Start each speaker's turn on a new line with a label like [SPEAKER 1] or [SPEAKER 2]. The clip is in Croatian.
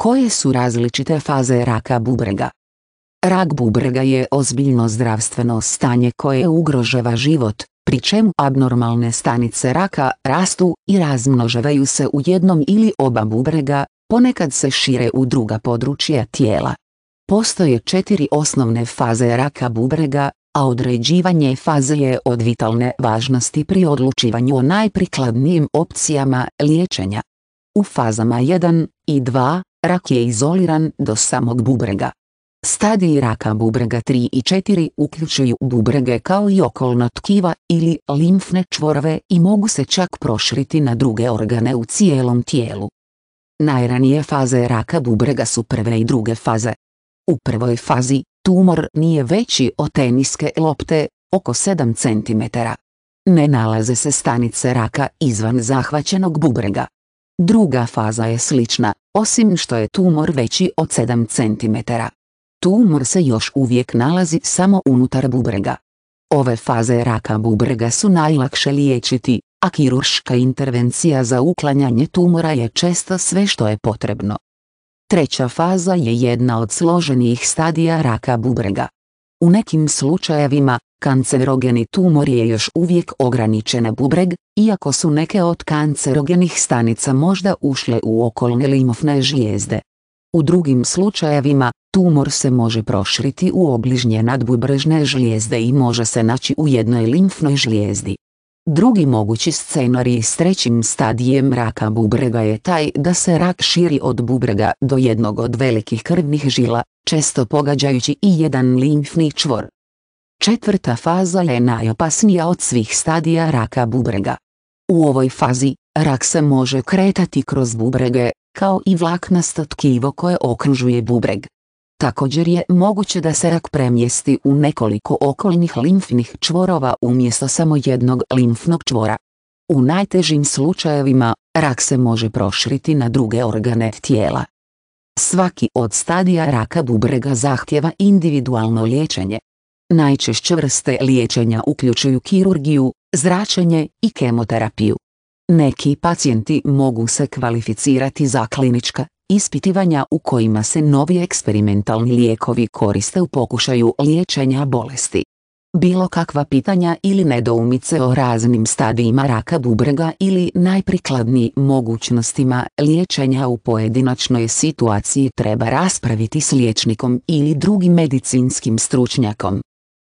[SPEAKER 1] Koje su različite faze raka bubrega? Rak bubrega je ozbiljno zdravstveno stanje koje ugrožava život, pri čemu abnormalne stanice raka rastu i razmnožavaju se u jednom ili oba bubrega, ponekad se šire u druga područja tijela. Postoje četiri osnovne faze raka bubrega, a određivanje faze je od vitalne važnosti pri odlučivanju o najprikladnijim opcijama liječenja. U fazama 1 i 2 Rak je izoliran do samog bubrega. Stadiji raka bubrega 3 i 4 uključuju bubrege kao i okolna tkiva ili limfne čvorove i mogu se čak proširiti na druge organe u cijelom tijelu. Najranije faze raka bubrega su prve i druge faze. U prvoj fazi, tumor nije veći od teniske lopte, oko 7 cm. Ne nalaze se stanice raka izvan zahvaćenog bubrega. Druga faza je slična, osim što je tumor veći od 7 cm. Tumor se još uvijek nalazi samo unutar bubrega. Ove faze raka bubrega su najlakše liječiti, a kirurška intervencija za uklanjanje tumora je često sve što je potrebno. Treća faza je jedna od složenijih stadija raka bubrega. U nekim slučajevima, kancerogeni tumor je još uvijek ograničen na bubreg, iako su neke od kancerogenih stanica možda ušle u okolne limofne žijezde. U drugim slučajevima, tumor se može proširiti u obližnje nadbubrežne žlijezde i može se naći u jednoj limfnoj žlijezdi. Drugi mogući scenarij s trećim stadijem raka bubrega je taj da se rak širi od bubrega do jednog od velikih krvnih žila, često pogađajući i jedan limfni čvor. Četvrta faza je najopasnija od svih stadija raka bubrega. U ovoj fazi, rak se može kretati kroz bubrege, kao i vlaknasto tkivo koje okružuje bubreg. Također je moguće da se rak premjesti u nekoliko okolnih limfnih čvorova umjesto samo jednog limfnog čvora. U najtežim slučajevima, rak se može proširiti na druge organe tijela. Svaki od stadija raka bubrega zahtjeva individualno liječenje. Najčešće vrste liječenja uključuju kirurgiju, zračenje i kemoterapiju. Neki pacijenti mogu se kvalificirati za klinička ispitivanja u kojima se novi eksperimentalni lijekovi koriste u pokušaju liječenja bolesti. Bilo kakva pitanja ili nedoumice o raznim stadijima raka bubrega ili najprikladniji mogućnostima liječenja u pojedinačnoj situaciji treba raspraviti s liječnikom ili drugim medicinskim stručnjakom.